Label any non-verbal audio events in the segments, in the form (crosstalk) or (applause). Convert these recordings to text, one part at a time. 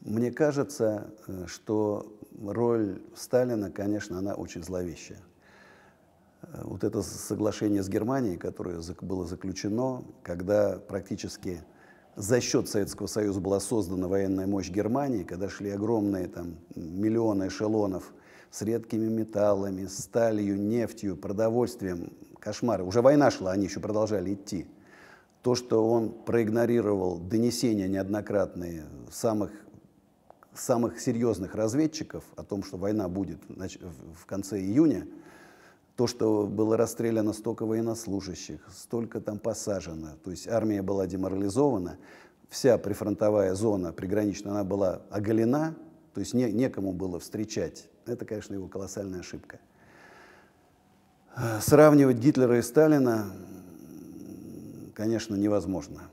Мне кажется, э, что роль Сталина, конечно, она очень зловещая. Э, вот это соглашение с Германией, которое было заключено, когда практически за счет Советского Союза была создана военная мощь Германии, когда шли огромные там, миллионы эшелонов с редкими металлами, сталью, нефтью, продовольствием, кошмары. Уже война шла, они еще продолжали идти. То, что он проигнорировал донесения неоднократные самых самых серьезных разведчиков о том, что война будет в конце июня, то, что было расстреляно столько военнослужащих, столько там посажено, то есть армия была деморализована, вся прифронтовая зона приграничная, она была оголена, то есть не, некому было встречать. Это, конечно, его колоссальная ошибка. Сравнивать Гитлера и Сталина, конечно, невозможно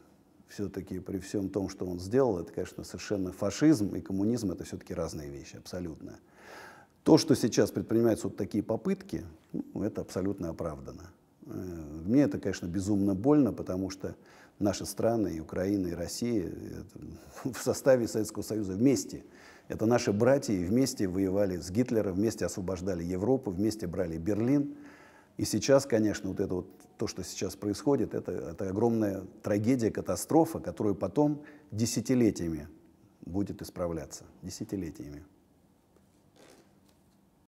все-таки при всем том, что он сделал, это, конечно, совершенно фашизм и коммунизм, это все-таки разные вещи, абсолютно. То, что сейчас предпринимаются вот такие попытки, ну, это абсолютно оправдано. Э, мне это, конечно, безумно больно, потому что наши страны, и Украина, и Россия (laughs) в составе Советского Союза вместе. Это наши братья, и вместе воевали с Гитлером, вместе освобождали Европу, вместе брали Берлин. И сейчас, конечно, вот это вот то, что сейчас происходит, это, это огромная трагедия, катастрофа, которую потом десятилетиями будет исправляться. Десятилетиями.